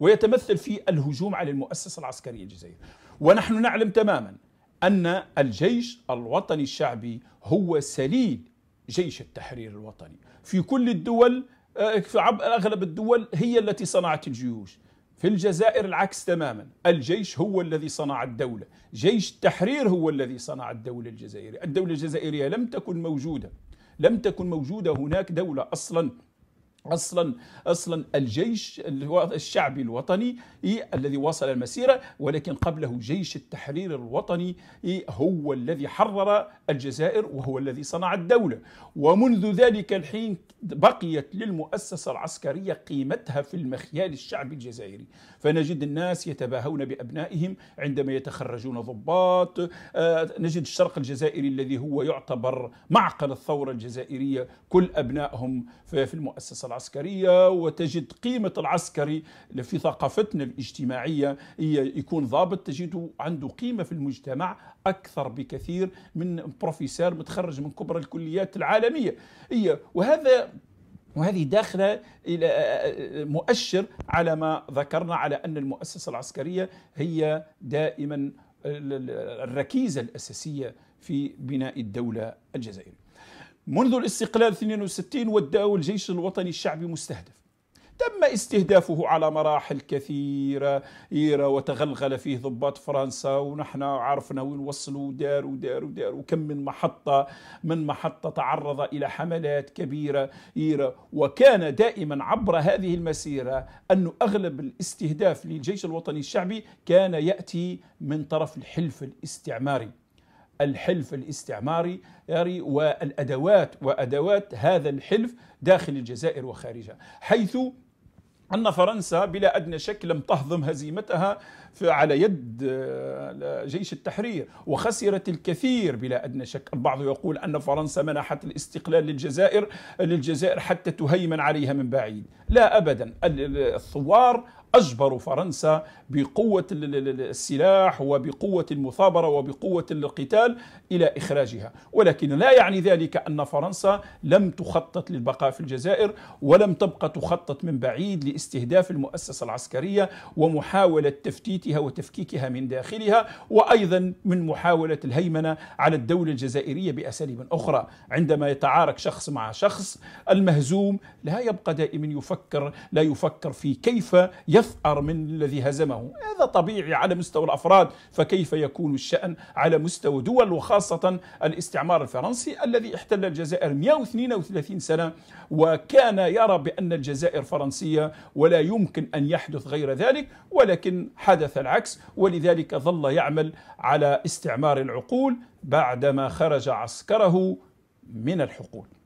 ويتمثل في الهجوم على المؤسسة العسكرية الجزائرية ونحن نعلم تماما أن الجيش الوطني الشعبي هو سليل جيش التحرير الوطني في كل الدول آه، في أغلب الدول هي التي صنعت الجيوش في الجزائر العكس تماما الجيش هو الذي صنع الدولة جيش التحرير هو الذي صنع الدولة الجزائرية الدولة الجزائرية لم تكن موجودة لم تكن موجودة هناك دولة أصلا اصلا اصلا الجيش الشعبي الوطني الذي واصل المسيره ولكن قبله جيش التحرير الوطني هو الذي حرر الجزائر وهو الذي صنع الدوله ومنذ ذلك الحين بقيت للمؤسسه العسكريه قيمتها في المخيال الشعبي الجزائري فنجد الناس يتباهون بابنائهم عندما يتخرجون ضباط آه، نجد الشرق الجزائري الذي هو يعتبر معقل الثوره الجزائريه كل ابنائهم في المؤسسه العسكرية وتجد قيمة العسكري في ثقافتنا الاجتماعية يكون ضابط تجده عنده قيمة في المجتمع أكثر بكثير من بروفيسور متخرج من كبرى الكليات العالمية وهذا وهذه داخله الى مؤشر على ما ذكرنا على ان المؤسسه العسكريه هي دائما الركيزه الاساسيه في بناء الدوله الجزائريه. منذ الاستقلال 62 وداه الجيش الوطني الشعبي مستهدف تم استهدافه على مراحل كثيرة وتغلغل فيه ضباط فرنسا ونحن عرفنا وين وصلوا ودار ودار ودار وكم من محطة من محطة تعرض إلى حملات كبيرة وكان دائما عبر هذه المسيرة أن أغلب الاستهداف للجيش الوطني الشعبي كان يأتي من طرف الحلف الاستعماري الحلف الاستعماري والأدوات وأدوات هذا الحلف داخل الجزائر وخارجها حيث أن فرنسا بلا أدنى شك لم تهضم هزيمتها على يد آه، جيش التحرير وخسرت الكثير بلا أدنى شك البعض يقول أن فرنسا منحت الاستقلال للجزائر للجزائر حتى تهيمن عليها من بعيد لا أبدا الثوار أجبروا فرنسا بقوة السلاح وبقوة المثابرة وبقوة القتال إلى إخراجها ولكن لا يعني ذلك أن فرنسا لم تخطط للبقاء في الجزائر ولم تبقى تخطط من بعيد لاستهداف المؤسسة العسكرية ومحاولة تفتيتها وتفكيكها من داخلها وأيضا من محاولة الهيمنة على الدولة الجزائرية بأساليب أخرى عندما يتعارك شخص مع شخص المهزوم لا يبقى دائما يفكر يفكر لا يفكر في كيف يثأر من الذي هزمه هذا طبيعي على مستوى الأفراد فكيف يكون الشأن على مستوى دول وخاصة الاستعمار الفرنسي الذي احتل الجزائر 132 سنة وكان يرى بأن الجزائر فرنسية ولا يمكن أن يحدث غير ذلك ولكن حدث العكس ولذلك ظل يعمل على استعمار العقول بعدما خرج عسكره من الحقول